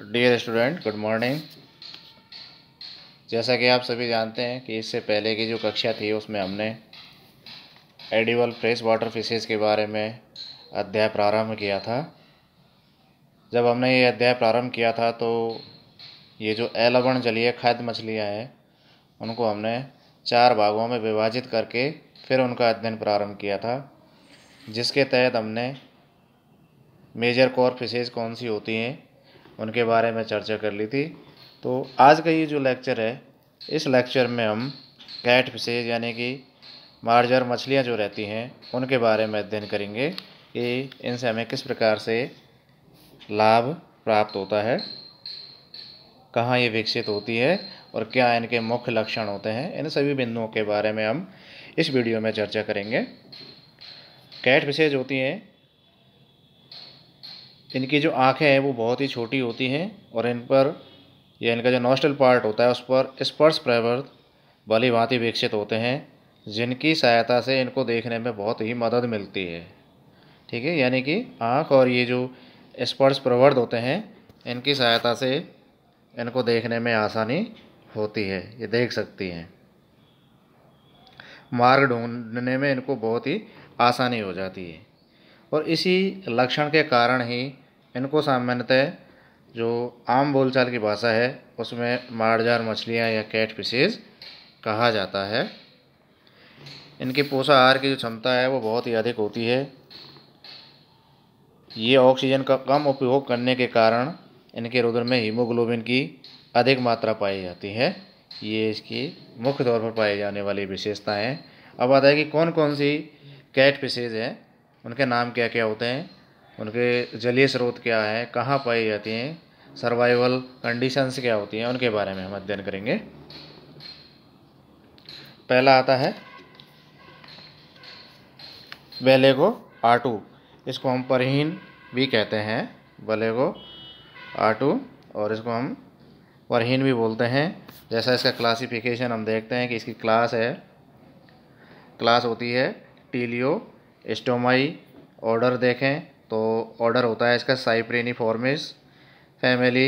dear student good morning जैसा कि आप सभी जानते हैं कि इससे पहले की जो कक्षा थी उसमें हमने एडिबल फ्रेश वाटर फिशेज के बारे में अध्याय प्रारंभ किया था जब हमने ये अध्याय प्रारंभ किया था तो ये जो एलवण जलीय खाद्य मछलियाँ हैं उनको हमने चार भागों में विभाजित करके फिर उनका अध्ययन प्रारंभ किया था जिसके तहत हमने मेजर कोर फिशेज कौन सी होती हैं उनके बारे में चर्चा कर ली थी तो आज का ये जो लेक्चर है इस लेक्चर में हम कैट फिशेज यानी कि मार्जर मछलियाँ जो रहती हैं उनके बारे में अध्ययन करेंगे कि इनसे हमें किस प्रकार से लाभ प्राप्त होता है कहाँ ये विकसित होती है और क्या इनके मुख्य लक्षण होते हैं इन सभी बिंदुओं के बारे में हम इस वीडियो में चर्चा करेंगे कैट फिशेज होती हैं इनकी जो आँखें हैं वो बहुत ही छोटी होती हैं और इन पर या इनका जो नॉस्टल पार्ट होता है उस पर स्पर्श प्रवर्त भली भांति विकसित होते हैं जिनकी सहायता से इनको देखने में बहुत ही मदद मिलती है ठीक है यानी कि आँख और ये जो स्पर्श प्रवर्त होते हैं इनकी सहायता से इनको देखने में आसानी होती है ये देख सकती हैं मार्ग ढूंढने में इनको बहुत ही आसानी हो जाती है और इसी लक्षण के कारण ही इनको सामान्यतः जो आम बोलचाल की भाषा है उसमें मारजार मछलियाँ या कैट फिशेज कहा जाता है इनके पोषाहार की जो क्षमता है वो बहुत ही अधिक होती है ये ऑक्सीजन का कम उपयोग करने के कारण इनके रुद्र में हीमोग्लोबिन की अधिक मात्रा पाई जाती है ये इसकी मुख्य तौर पर पाई जाने वाली विशेषताएं अब आता है कि कौन कौन सी कैट फिशेज हैं उनके नाम क्या क्या होते हैं उनके जलीय स्रोत क्या है कहाँ पाई जाती हैं सर्वाइवल कंडीशंस क्या होती हैं उनके बारे में हम अध्ययन करेंगे पहला आता है बेलेगो आटू इसको हम परहीन भी कहते हैं बलेगो आटू और इसको हम परहीन भी बोलते हैं जैसा इसका क्लासिफिकेशन हम देखते हैं कि इसकी क्लास है क्लास होती है टीलियो एस्टोमाई ऑर्डर देखें तो ऑर्डर होता है इसका साइप्रेनी फॉर्मिस फैमिली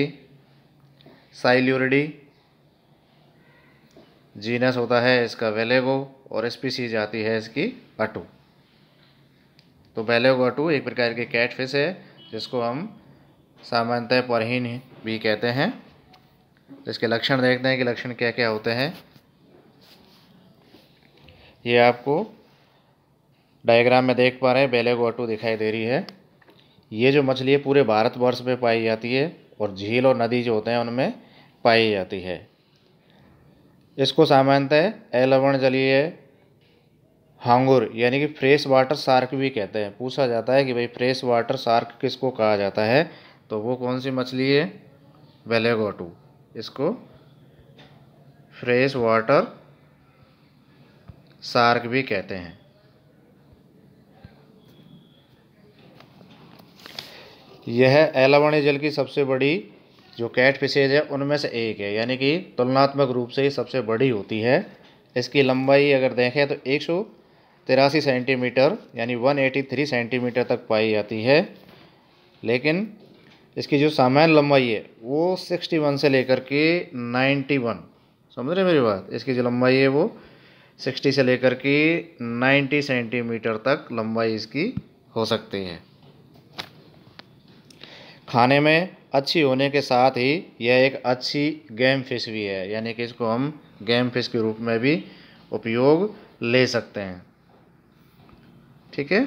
साइल्यूरिडी जीनस होता है इसका वेलेगो और स्पीसीज आती है इसकी अटू तो वेलेगो अटू एक प्रकार की कैट फिश है जिसको हम सामान्यतः परहीन भी कहते हैं तो इसके लक्षण देखते हैं कि लक्षण क्या क्या होते हैं ये आपको डायग्राम में देख पा रहे हैं बेलेगो अटू दिखाई दे रही है ये जो मछली है पूरे भारतवर्ष में पाई जाती है और झील और नदी जो होते हैं उनमें पाई जाती है इसको सामान्यतः एलवण जलीय हांगुर यानी कि फ्रेश वाटर सार्क भी कहते हैं पूछा जाता है कि भाई फ्रेश वाटर सार्क किसको कहा जाता है तो वो कौन सी मछली है वेलेगोटू इसको फ्रेश वाटर सार्क भी कहते हैं यह एलावणीय जल की सबसे बड़ी जो कैट फिशेज है उनमें से एक है यानी कि तुलनात्मक रूप से ही सबसे बड़ी होती है इसकी लंबाई अगर देखें तो एक सौ तिरासी सेंटीमीटर यानी 183 सेंटीमीटर तक पाई जाती है लेकिन इसकी जो सामान्य लंबाई है वो 61 से लेकर के 91 समझ रहे मेरी बात इसकी जो लंबाई है वो 60 से लेकर के 90 सेंटीमीटर तक लंबाई इसकी हो सकती है खाने में अच्छी होने के साथ ही यह एक अच्छी गेम फिश भी है यानी कि इसको हम गेम फिश के रूप में भी उपयोग ले सकते हैं ठीक है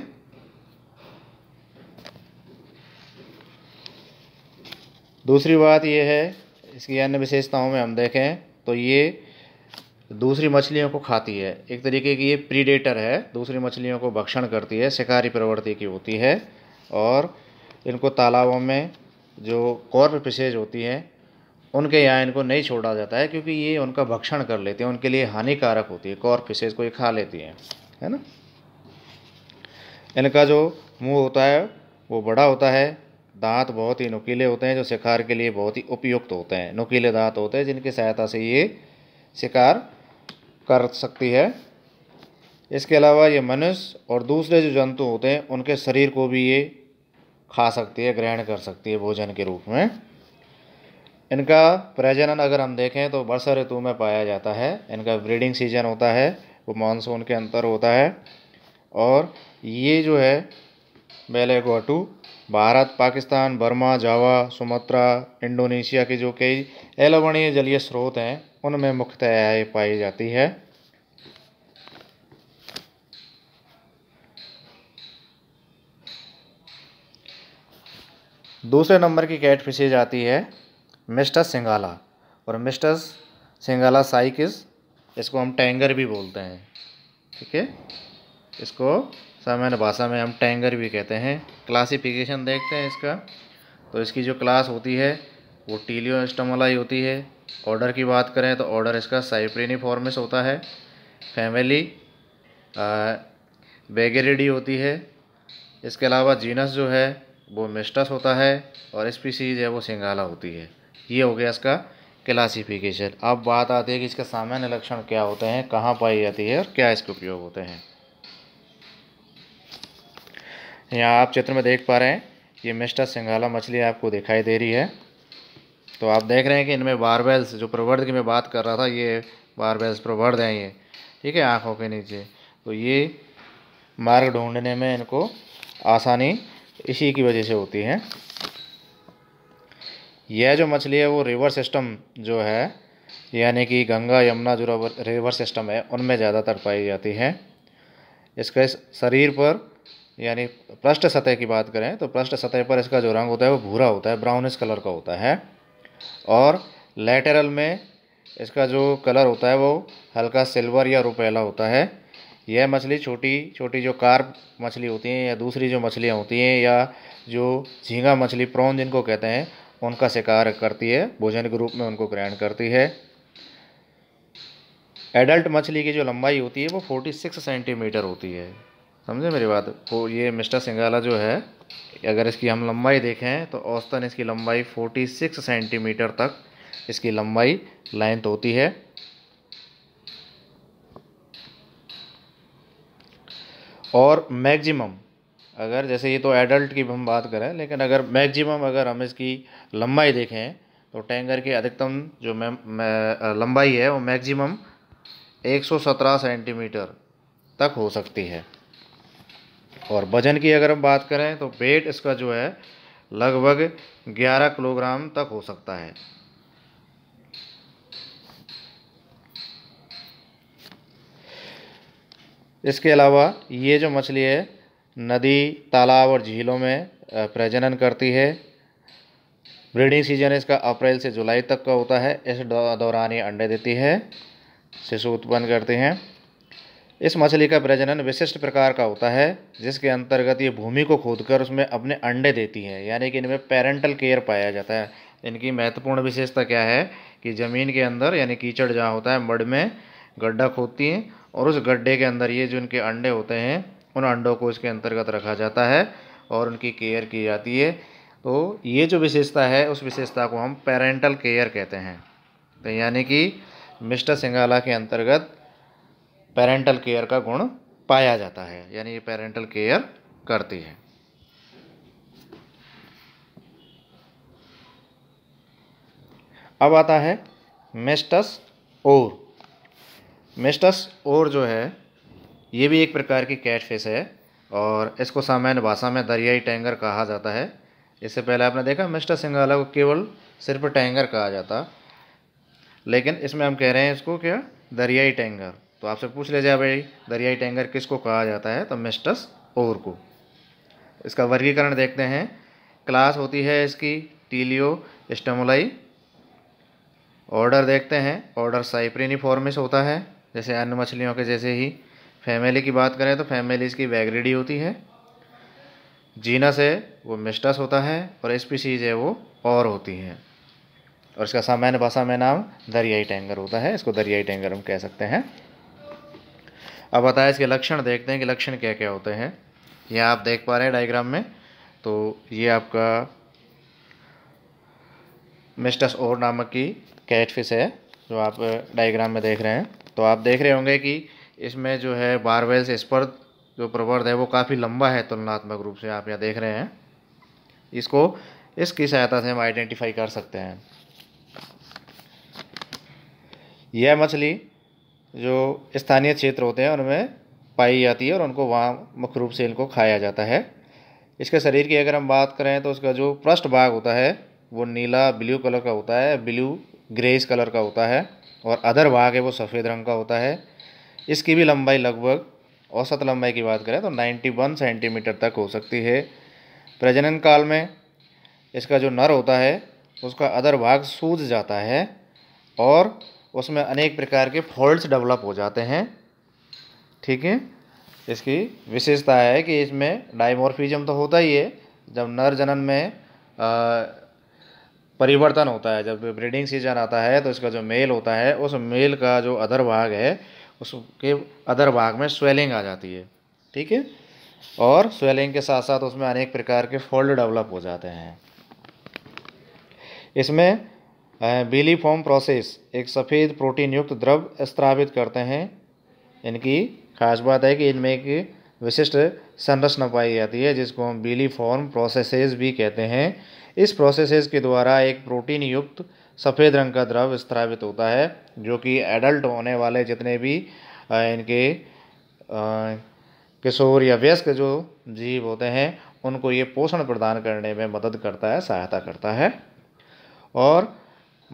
दूसरी बात यह है इसकी अन्य विशेषताओं में हम देखें तो ये दूसरी मछलियों को खाती है एक तरीके की ये प्रीडेटर है दूसरी मछलियों को भक्षण करती है शिकारी प्रवृत्ति की होती है और इनको तालाबों में जो कॉर्प फिशेज होती हैं उनके यहाँ इनको नहीं छोड़ा जाता है क्योंकि ये उनका भक्षण कर लेते हैं उनके लिए हानिकारक होती है कॉर्प फिशेज को ये खा लेती हैं है ना इनका जो मुंह होता है वो बड़ा होता है दांत बहुत ही नुकीले होते हैं जो शिकार के लिए बहुत ही उपयुक्त होते हैं नुकीले दांत होते हैं जिनकी सहायता से ये शिकार कर सकती है इसके अलावा ये मनुष्य और दूसरे जो जंतु होते हैं उनके शरीर को भी ये खा सकती है ग्रहण कर सकती है भोजन के रूप में इनका प्रजनन अगर हम देखें तो वर्षा ऋतु में पाया जाता है इनका ब्रीडिंग सीजन होता है वो मानसून के अंतर होता है और ये जो है बेले गोटू Bharat Pakistan Burma Java Sumatra Indonesia के जो कई एलोवणीय जलीय स्रोत हैं उनमें मुख्यतः पाई जाती है दूसरे नंबर की कैट फिशेज आती है मिस्टर सिंगाला और मिस्टर सिंगाला साइकिस इसको हम टैंगर भी बोलते हैं ठीक है इसको सामान्य भाषा में हम टैंगर भी कहते हैं क्लासिफिकेशन देखते हैं इसका तो इसकी जो क्लास होती है वो टीलियो स्टमलाई होती है ऑर्डर की बात करें तो ऑर्डर इसका फॉर्मिस होता है फैमिली बेगेरिडी होती है इसके अलावा जीनस जो है वो मेस्टस होता है और स्पीसी जो है वो सिंगाला होती है ये हो गया इसका क्लासिफिकेशन अब बात आती है कि इसका सामान्य लक्षण क्या होते हैं कहाँ पाई जाती है और क्या इसके उपयोग होते हैं यहाँ आप चित्र में देख पा रहे हैं ये मिस्टर सिंगाला मछली आपको दिखाई दे रही है तो आप देख रहे हैं कि इनमें बारबेल्स जो प्रवर्ध की मैं बात कर रहा था ये बारबेल्स प्रवर्ध हैं ये ठीक है आँखों के नीचे तो ये मार्ग ढूंढने में इनको आसानी इसी की वजह से होती है यह जो मछली है वो रिवर सिस्टम जो है यानी कि गंगा यमुना जो रिवर सिस्टम है उनमें ज़्यादातर पाई जाती है इसके शरीर पर यानी पृष्ठ सतह की बात करें तो पृष्ठ सतह पर इसका जो रंग होता है वो भूरा होता है ब्राउनिश कलर का होता है और लेटरल में इसका जो कलर होता है वो हल्का सिल्वर या रुपेला होता है यह मछली छोटी छोटी जो कार्प मछली होती हैं या दूसरी जो मछलियाँ होती हैं या जो झींगा मछली प्रॉन जिनको कहते हैं उनका शिकार करती है भोजन के रूप में उनको ग्रहण करती है एडल्ट मछली की जो लंबाई होती है वो फोर्टी सिक्स सेंटीमीटर होती है समझे मेरी बात तो ये मिस्टर सिंगाला जो है अगर इसकी हम लंबाई देखें तो औसतन इसकी लंबाई फोर्टी सिक्स सेंटीमीटर तक इसकी लंबाई लेंथ होती है और मैक्सिमम अगर जैसे ये तो एडल्ट की हम बात करें लेकिन अगर मैक्सिमम अगर हम इसकी लंबाई देखें तो टैंकर की अधिकतम जो मैम लंबाई है वो मैक्सिमम 117 सेंटीमीटर तक हो सकती है और वजन की अगर हम बात करें तो वेट इसका जो है लगभग 11 किलोग्राम तक हो सकता है इसके अलावा ये जो मछली है नदी तालाब और झीलों में प्रजनन करती है ब्रीडिंग सीजन इसका अप्रैल से जुलाई तक का होता है इस दौरान ये अंडे देती है शिशु उत्पन्न करती हैं इस मछली का प्रजनन विशिष्ट प्रकार का होता है जिसके अंतर्गत ये भूमि को खोदकर उसमें अपने अंडे देती हैं यानी कि इनमें पेरेंटल केयर पाया जाता है इनकी महत्वपूर्ण विशेषता क्या है कि ज़मीन के अंदर यानी कीचड़ जहाँ होता है मड में गड्ढा खोदती हैं और उस गड्ढे के अंदर ये जो इनके अंडे होते हैं उन अंडों को इसके अंतर्गत रखा जाता है और उनकी केयर की जाती है तो ये जो विशेषता है उस विशेषता को हम पेरेंटल केयर कहते हैं तो यानी कि मिस्टर सिंगाला के अंतर्गत पेरेंटल केयर का गुण पाया जाता है यानी ये पेरेंटल केयर करती है अब आता है मिस्टस और मिस्टस और जो है ये भी एक प्रकार की कैट फिश है और इसको सामान्य भाषा में दरियाई टैंगर कहा जाता है इससे पहले आपने देखा मिस्टर सिंगाला को केवल सिर्फ टैंगर कहा जाता लेकिन इसमें हम कह रहे हैं इसको क्या दरियाई टैंगर तो आपसे पूछ ले जाए भाई दरियाई टैंगर किसको कहा जाता है तो मिस्टस ओर को इसका वर्गीकरण देखते हैं क्लास होती है इसकी टीलियो स्टमोलाई ऑर्डर देखते हैं ऑर्डर साइप्रिनिफॉर्मिस होता है जैसे अन्य मछलियों के जैसे ही फैमिली की बात करें तो फैमिली इसकी वैग्रिडी होती है जीनस है वो मिस्टस होता है और स्पीसीज है वो और होती हैं और इसका सामान्य भाषा में नाम दरियाई टैंगर होता है इसको दरियाई टैंगर हम कह सकते हैं अब बताया इसके लक्षण देखते हैं कि लक्षण क्या क्या होते हैं यह आप देख पा रहे हैं डायग्राम में तो ये आपका मिस्टस और नामक की कैटफिश है जो आप डायग्राम में देख रहे हैं तो आप देख रहे होंगे कि इसमें जो है बारवेल से स्पर्ध जो प्रवर्ध है वो काफ़ी लंबा है तुलनात्मक रूप से आप यहाँ देख रहे हैं इसको इसकी सहायता से हम आइडेंटिफाई कर सकते हैं यह मछली जो स्थानीय क्षेत्र होते हैं उनमें पाई जाती है और उनको वहाँ मुख्य रूप से इनको खाया जाता है इसके शरीर की अगर हम बात करें तो उसका जो पृष्ठ भाग होता है वो नीला ब्लू कलर का होता है ब्लू ग्रेस कलर का होता है और अदर भाग है वो सफ़ेद रंग का होता है इसकी भी लंबाई लगभग औसत लंबाई की बात करें तो 91 सेंटीमीटर तक हो सकती है प्रजनन काल में इसका जो नर होता है उसका अदर भाग सूज जाता है और उसमें अनेक प्रकार के फॉल्ट्स डेवलप हो जाते हैं ठीक है इसकी विशेषता है कि इसमें डायमोरफिजम तो होता ही है जब नर जनन में परिवर्तन होता है जब ब्रीडिंग सीजन आता है तो इसका जो मेल होता है उस मेल का जो अदर भाग है उसके अदर भाग में स्वेलिंग आ जाती है ठीक है और स्वेलिंग के साथ साथ उसमें अनेक प्रकार के फोल्ड डेवलप हो जाते हैं इसमें बीली फॉर्म प्रोसेस एक सफ़ेद प्रोटीन युक्त द्रव स्त्रावित करते हैं इनकी खास बात है कि इनमें एक विशिष्ट संरचना पाई जाती है जिसको हम बीली फॉर्म प्रोसेसेस भी कहते हैं इस प्रोसेसेस के द्वारा एक प्रोटीन युक्त सफ़ेद रंग का द्रव स्त्रावित होता है जो कि एडल्ट होने वाले जितने भी इनके किशोर या व्यस्क जो जीव होते हैं उनको ये पोषण प्रदान करने में मदद करता है सहायता करता है और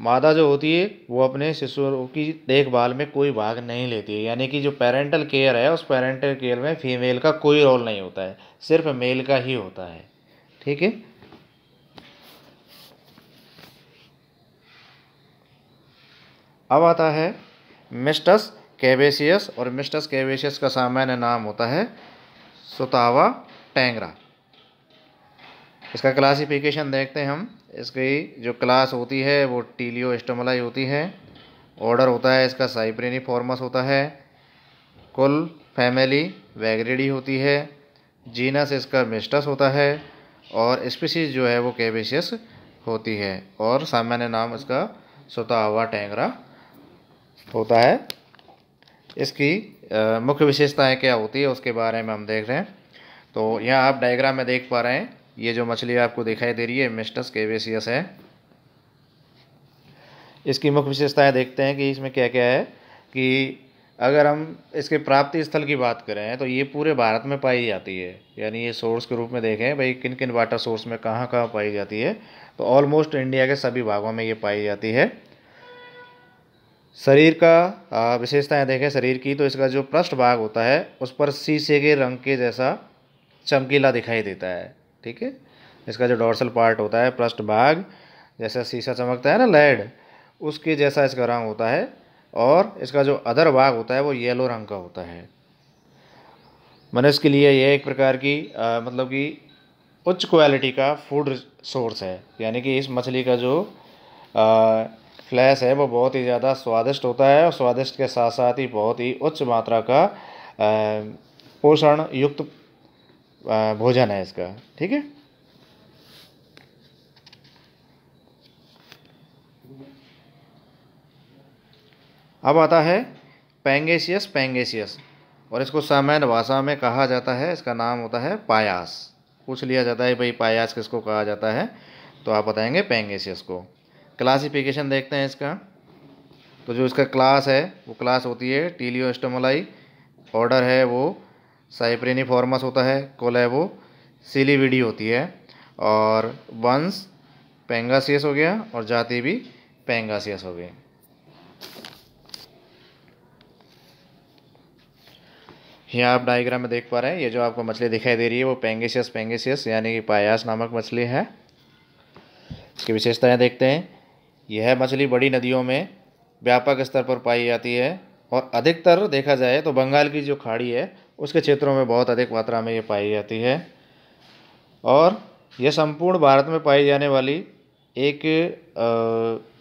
मादा जो होती है वो अपने शिशुओं की देखभाल में कोई भाग नहीं लेती है यानी कि जो पेरेंटल केयर है उस पेरेंटल केयर में फीमेल का कोई रोल नहीं होता है सिर्फ मेल का ही होता है ठीक है अब आता है मिस्टस कैबेसियस और मिस्टस कैबेसियस का सामान्य नाम होता है सुतावा टेंगरा इसका क्लासिफिकेशन देखते हैं हम इसकी जो क्लास होती है वो टीलियो एस्टमलाई होती है ऑर्डर होता है इसका साइप्रेनी फॉर्मस होता है कुल फैमिली वैग्रेडी होती है जीनस इसका मिस्टस होता है और स्पीसीज जो है वो कैबिशियस होती है और सामान्य नाम इसका सोता हुआ टेंगरा होता है इसकी मुख्य विशेषताएं क्या होती है उसके बारे में हम देख रहे हैं तो यहाँ आप डायग्राम में देख पा रहे हैं ये जो मछली आपको दिखाई दे रही है मिस्टस केवेसियस है इसकी मुख्य विशेषताएं देखते हैं कि इसमें क्या क्या है कि अगर हम इसके प्राप्ति स्थल की बात करें तो ये पूरे भारत में पाई जाती है यानी ये सोर्स के रूप में देखें भाई किन किन वाटर सोर्स में कहाँ कहाँ पाई जाती है तो ऑलमोस्ट इंडिया के सभी भागों में ये पाई जाती है शरीर का विशेषताएं देखें शरीर की तो इसका जो पृष्ठ भाग होता है उस पर शीशे के रंग के जैसा चमकीला दिखाई देता है ठीक है इसका जो डोर्सल पार्ट होता है पृष्ठ भाग जैसा शीशा चमकता है ना लेड उसके जैसा इसका रंग होता है और इसका जो अदर भाग होता है वो येलो रंग का होता है मनुष्य के लिए यह एक प्रकार की आ, मतलब कि उच्च क्वालिटी का फूड सोर्स है यानी कि इस मछली का जो फ्लैश है वो बहुत ही ज़्यादा स्वादिष्ट होता है और स्वादिष्ट के साथ साथ ही बहुत ही उच्च मात्रा का पोषण युक्त भोजन है इसका ठीक है अब आता है पैंगेसियस पैंगेसियस और इसको सामान्य भाषा में कहा जाता है इसका नाम होता है पायास पूछ लिया जाता है भाई पायास किसको कहा जाता है तो आप बताएंगे पैंगेसियस को क्लासिफिकेशन देखते हैं इसका तो जो इसका क्लास है वो क्लास होती है टीलियोस्टोमलाई ऑर्डर है वो फॉर्मस होता है कोलेबो सिलीविडी होती है और वंश पेंगासियस हो गया और जाति भी पेंगासियस हो गई यहाँ आप डायग्राम में देख पा रहे हैं ये जो आपको मछली दिखाई दे रही है वो पेंगेसियस पेंगेसियस यानी कि पायास नामक मछली है इसकी विशेषताएं देखते हैं यह मछली बड़ी नदियों में व्यापक स्तर पर पाई जाती है और अधिकतर देखा जाए तो बंगाल की जो खाड़ी है उसके क्षेत्रों में बहुत अधिक मात्रा में ये पाई जाती है और यह संपूर्ण भारत में पाई जाने वाली एक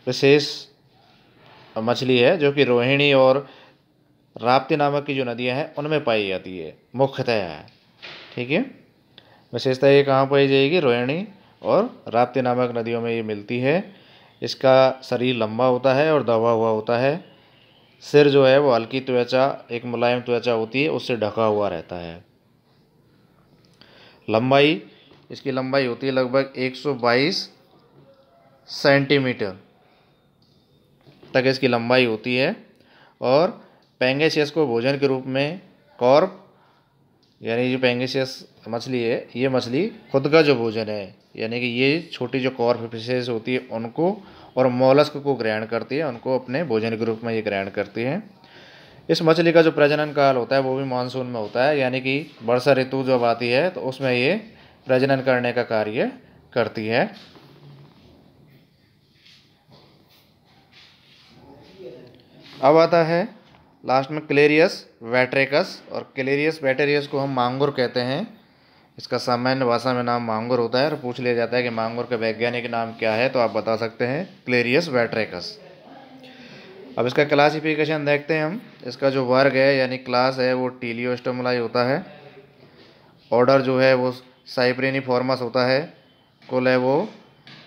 विशेष मछली है जो कि रोहिणी और राप्ती नामक की जो नदियां हैं उनमें पाई जाती है मुख्यतः ठीक है विशेषतः ये कहाँ पाई जाएगी रोहिणी और राप्ती नामक नदियों में ये मिलती है इसका शरीर लंबा होता है और दबा हुआ होता है सिर जो है वो हल्की त्वचा एक मुलायम त्वचा होती है उससे ढका हुआ रहता है लंबाई इसकी लंबाई होती है लगभग 122 सेंटीमीटर तक इसकी लंबाई होती है और पेंगेसियस को भोजन के रूप में कॉर्प यानी जो पेंगेसियस मछली है ये मछली खुद का जो भोजन है यानी कि ये छोटी जो कॉर्प फिशेज होती है उनको और मोलस्क को ग्रहण करती है उनको अपने भोजन के रूप में ये ग्रहण करती है इस मछली का जो प्रजनन काल होता है वो भी मानसून में होता है यानी कि वर्षा ऋतु जब आती है तो उसमें ये प्रजनन करने का कार्य करती है अब आता है लास्ट में क्लेरियस वेट्रेकस और क्लेरियस वेटेरियस को हम मांगुर कहते हैं इसका सामान्य भाषा में नाम मांगुर होता है और पूछ लिया जाता है कि मांगुर का वैज्ञानिक नाम क्या है तो आप बता सकते हैं क्लेरियस वैट्रेकस अब इसका क्लासिफिकेशन देखते हैं हम इसका जो वर्ग है यानी क्लास है वो टीलियोस्टमलाई होता है ऑर्डर जो है वो साइप्रेनी फॉर्मस होता है कुल है वो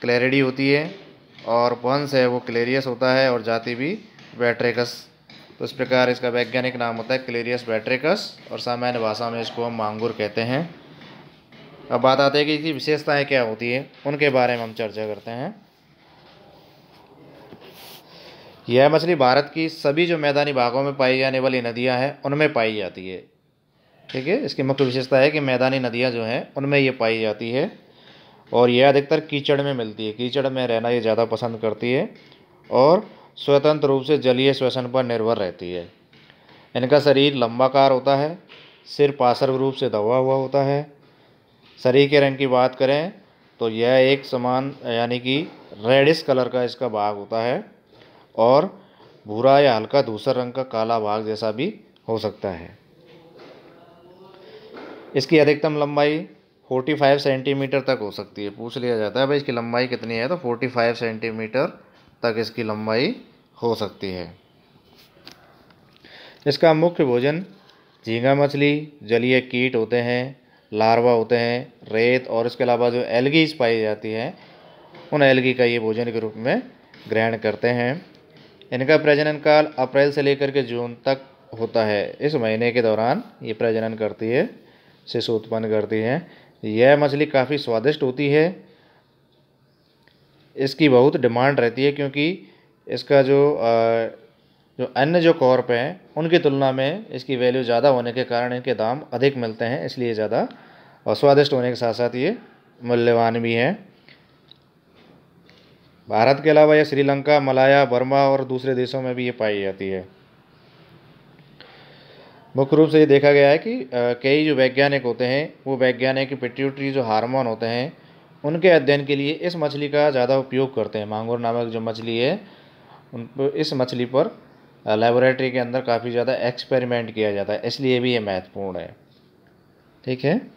क्लेरिडी होती है और वंश है वो क्लेरियस होता है और जाति भी वैट्रेकस तो इस प्रकार इसका वैज्ञानिक नाम होता है क्लेरियस वैट्रेकस और सामान्य भाषा में इसको हम मांगुर कहते हैं अब बात आते हैं कि इसकी विशेषताएं क्या होती है उनके बारे में हम चर्चा करते हैं यह मछली भारत की सभी जो मैदानी भागों में पाई जाने वाली नदियां हैं उनमें पाई जाती है ठीक है इसकी मुख्य विशेषता है कि मैदानी नदियां जो हैं उनमें ये पाई जाती है और यह अधिकतर कीचड़ में मिलती है कीचड़ में रहना ये ज़्यादा पसंद करती है और स्वतंत्र रूप से जलीय श्वसन पर निर्भर रहती है इनका शरीर लंबाकार होता है सिर पार्श्व रूप से दबा हुआ होता है सरी के रंग की बात करें तो यह एक समान यानी कि रेडिस कलर का इसका भाग होता है और भूरा या हल्का दूसर रंग का काला भाग जैसा भी हो सकता है इसकी अधिकतम लंबाई 45 सेंटीमीटर तक हो सकती है पूछ लिया जाता है भाई इसकी लंबाई कितनी है तो 45 सेंटीमीटर तक इसकी लंबाई हो सकती है इसका मुख्य भोजन झींगा मछली जलीय कीट होते हैं लार्वा होते हैं रेत और इसके अलावा जो एलगीज पाई जाती है उन एलगी का ये भोजन के रूप में ग्रहण करते हैं इनका प्रजनन काल अप्रैल से लेकर के जून तक होता है इस महीने के दौरान ये प्रजनन करती है शिशु उत्पन्न करती है यह मछली काफ़ी स्वादिष्ट होती है इसकी बहुत डिमांड रहती है क्योंकि इसका जो आ, जो अन्य जो कॉर्प हैं उनकी तुलना में इसकी वैल्यू ज़्यादा होने के कारण इनके दाम अधिक मिलते हैं इसलिए ज़्यादा और स्वादिष्ट होने के साथ साथ ये मूल्यवान भी हैं भारत के अलावा यह श्रीलंका मलाया बर्मा और दूसरे देशों में भी ये पाई जाती है मुख्य रूप से ये देखा गया है कि कई जो वैज्ञानिक होते हैं वो वैज्ञानिक पिट्यूटरी जो हार्मोन होते हैं उनके अध्ययन के लिए इस मछली का ज़्यादा उपयोग करते हैं मांगुर नामक जो मछली है उन इस मछली पर लेबोरेटरी के अंदर काफ़ी ज़्यादा एक्सपेरिमेंट किया जाता है इसलिए भी ये महत्वपूर्ण है ठीक है